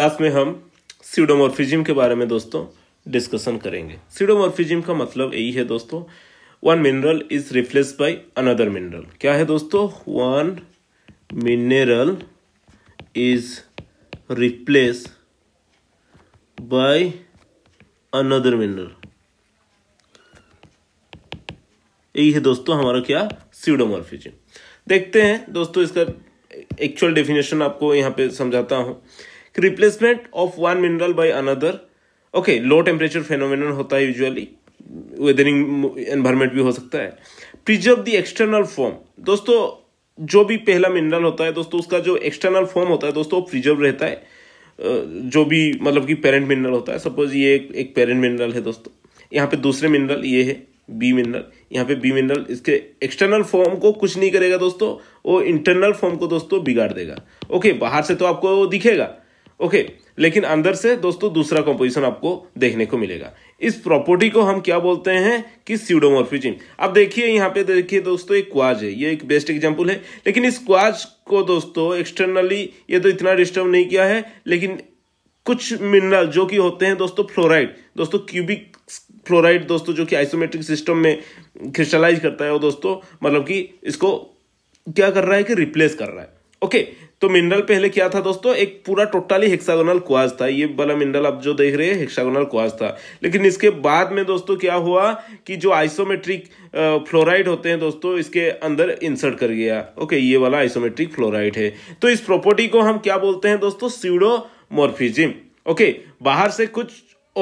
Class में हम सीडोमोरफिजिम के बारे में दोस्तों डिस्कशन करेंगे सीडोमोर्फिज्म का मतलब यही है दोस्तों one mineral is replace by another mineral क्या है दोस्तों one mineral is replace by another mineral यही है दोस्तों हमारा क्या सीडोमोर्फिज्म देखते हैं दोस्तों इसका एक्चुअल डेफिनेशन आपको यहां पे समझाता हूं replacement of one mineral by another okay low temperature phenomenon होता है यूजुअली वेदरिंग एनवायरमेंट भी हो सकता है प्रिजर्व द एक्सटर्नल फॉर्म दोस्तों जो भी पहला मिनरल होता है दोस्तों उसका जो एक्सटर्नल फॉर्म होता है दोस्तों प्रिजर्व रहता है जो भी मतलब कि पेरेंट मिनरल होता है सपोज ये एक, एक पेरेंट मिनरल है दोस्तों यहाँ पे दूसरे मिनरल ये है बी मिनरल यहाँ पे बी मिनरल इसके एक्सटर्नल फॉर्म को कुछ नहीं करेगा दोस्तों वो इंटरनल फॉर्म को दोस्तों बिगाड़ देगा ओके बाहर से तो आपको दिखेगा ओके लेकिन अंदर से दोस्तों दूसरा कंपोजिशन आपको देखने को मिलेगा इस प्रॉपर्टी को हम क्या बोलते हैं कि सीडोमोर्फिजिन अब देखिए यहाँ पे देखिए दोस्तों एक क्वाज है ये एक बेस्ट एग्जांपल है लेकिन इस क्वाज को दोस्तों एक्सटर्नली ये तो इतना डिस्टर्ब नहीं किया है लेकिन कुछ मिनरल जो कि होते हैं दोस्तों फ्लोराइड दोस्तों क्यूबिक फ्लोराइड दोस्तों जो कि आइसोमेट्रिक सिस्टम में क्रिस्टलाइज करता है वो दोस्तों मतलब कि इसको क्या कर रहा है कि रिप्लेस कर रहा है ओके okay, तो मिनरल पहले क्या था दोस्तों एक पूरा टोटली हेक्सागोनल क्वाज था ये वाला मिनरल आप जो देख रहे हैं हेक्सागोनल क्वाज था लेकिन इसके बाद में दोस्तों क्या हुआ कि जो आइसोमेट्रिक फ्लोराइड होते हैं दोस्तों इसके अंदर इंसर्ट कर गया ओके ये वाला आइसोमेट्रिक फ्लोराइड है तो इस प्रॉपर्टी को हम क्या बोलते हैं दोस्तों सीडोमोर्फिजिम ओके बाहर से कुछ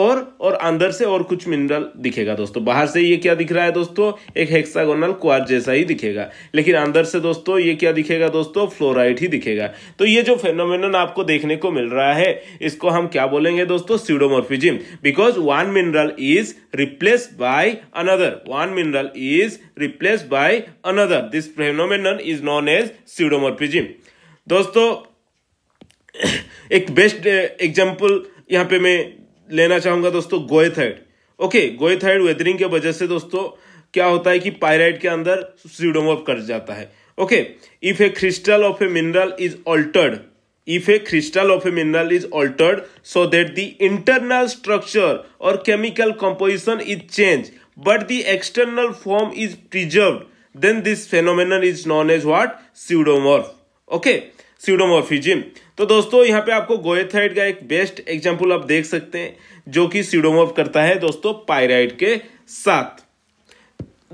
और और अंदर से और कुछ मिनरल दिखेगा दोस्तों बाहर से ये क्या दिख रहा है दोस्तों एक हेक्सागोनल क्वार जैसा ही दिखेगा लेकिन अंदर से दोस्तों ये क्या दिखेगा दोस्तों फ्लोराइड ही दिखेगा तो ये जो फेनोमिन आपको देखने को मिल रहा है इसको हम क्या बोलेंगे दोस्तों pseudomorphism because one mineral is replace by another one mineral is replace by another this phenomenon is known as pseudomorphism दोस्तों एक बेस्ट एग्जाम्पल eh, यहाँ पे मैं लेना चाहूंगा दोस्तों गोएथाइड ओके गोएथाइड वेदरिंग के वजह से दोस्तों क्या होता है कि पायराइड के अंदर स्यूडोमोप कर जाता है okay if a crystal of a mineral is altered if a crystal of a mineral is altered so that the internal structure और chemical composition is change but the external form is preserve then this phenomenal is known as what pseudomorph okay okay. Pseudomorphism तो दोस्तों यहाँ पे आपको गोएथाइड का एक best example आप देख सकते हैं जो कि सीडोमोफ करता है दोस्तों पायराइड के साथ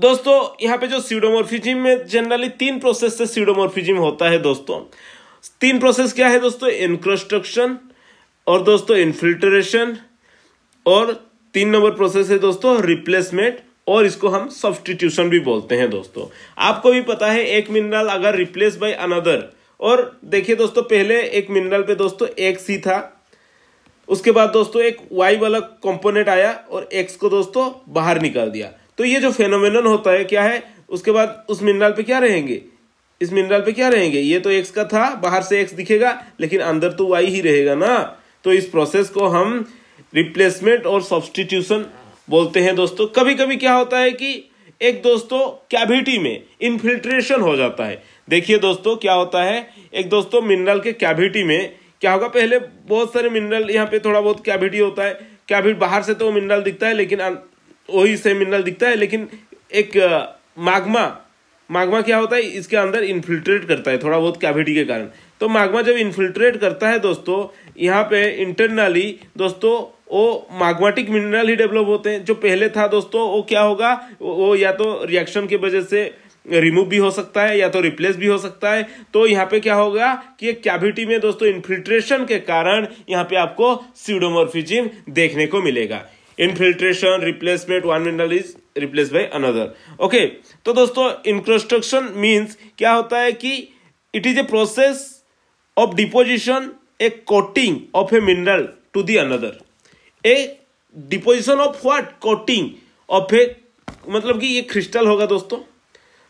दोस्तों यहाँ पे जो सीडोमोर्फिजिम में जनरली तीन प्रोसेस से सीडोमोर्फिजिम होता है दोस्तों तीन प्रोसेस क्या है दोस्तों इनक्रस्ट्रक्शन और दोस्तों इनफिल्ट्रेशन और तीन नंबर प्रोसेस है दोस्तों रिप्लेसमेंट और इसको हम सब्सटीट्यूशन भी बोलते हैं दोस्तों आपको भी पता है एक मिनरल अगर रिप्लेस बाय अनदर और देखिए दोस्तों पहले एक मिनरल पे दोस्तों एक्स ही था उसके बाद दोस्तों एक वाई वाला कंपोनेंट आया और एक्स को दोस्तों बाहर निकाल दिया तो ये जो फेनोमेनन होता है क्या है उसके बाद उस मिनरल पे क्या रहेंगे इस मिनरल पे क्या रहेंगे ये तो एक्स का था बाहर से एक्स दिखेगा लेकिन अंदर तो वाई ही रहेगा ना तो इस प्रोसेस को हम रिप्लेसमेंट और सब्सटीट्यूशन बोलते हैं दोस्तों कभी कभी क्या होता है कि एक दोस्तों कैविटी में इनफिल्ट्रेशन हो जाता है देखिए दोस्तों क्या होता है एक दोस्तों मिनरल के कैविटी में क्या होगा पहले बहुत सारे मिनरल यहाँ पे थोड़ा बहुत कैविटी होता है कैविटी बाहर से तो मिनरल दिखता है लेकिन वही से मिनरल दिखता है लेकिन एक मागमा मागमा क्या होता है इसके अंदर इन्फिल्ट्रेट करता है थोड़ा बहुत कैविटी के कारण तो मागमा जब इन्फिल्ट्रेट करता है दोस्तों यहाँ पे इंटरनली दोस्तों वो माग्माटिक मिनरल ही डेवलप होते हैं जो पहले था दोस्तों वो क्या होगा वो या तो रिएक्शन की वजह से रिमूव भी हो सकता है या तो रिप्लेस भी हो सकता है तो यहाँ पे क्या होगा कि एक कैविटी में दोस्तों इन्फिल्ट्रेशन के कारण यहाँ पे आपको सीडोमोरफिजिन देखने को मिलेगा infiltration replacement one mineral is replace by another okay तो दोस्तों इंक्रोस्ट्रक्शन मीन्स क्या होता है कि it is a process of deposition a coating of a mineral to the another a deposition of what coating of a मतलब कि ये crystal होगा दोस्तों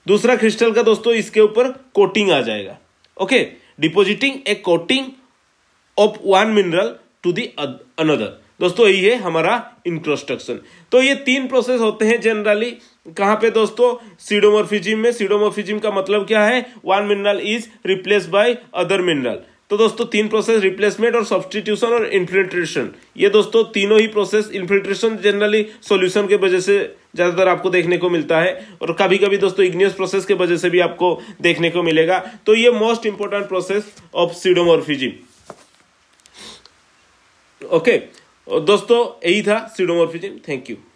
दूसरा क्रिस्टल का दोस्तों इसके ऊपर कोटिंग आ जाएगा okay depositing a coating of one mineral to the another दोस्तों यही है हमारा इंक्रोस्ट्रक्शन तो ये तीन प्रोसेस होते हैं जनरली कहां पे दोस्तों सीडोमोर्फिजिम में सीडोमोर्फिजिम का मतलब क्या है one mineral is replace by other mineral तो दोस्तों तीन प्रोसेस रिप्लेसमेंट और सब्सटीट्यूशन और इन्फिल्ट्रेशन ये दोस्तों तीनों ही प्रोसेस इन्फिल्ट्रेशन जनरली सॉल्यूशन के वजह से ज़्यादातर आपको देखने को मिलता है और कभी कभी दोस्तों इग्नियस प्रोसेस के वजह से भी आपको देखने को मिलेगा तो ये most important process of pseudomorphism okay दोस्तों यही था सीडोमोर्फिजिम थैंक यू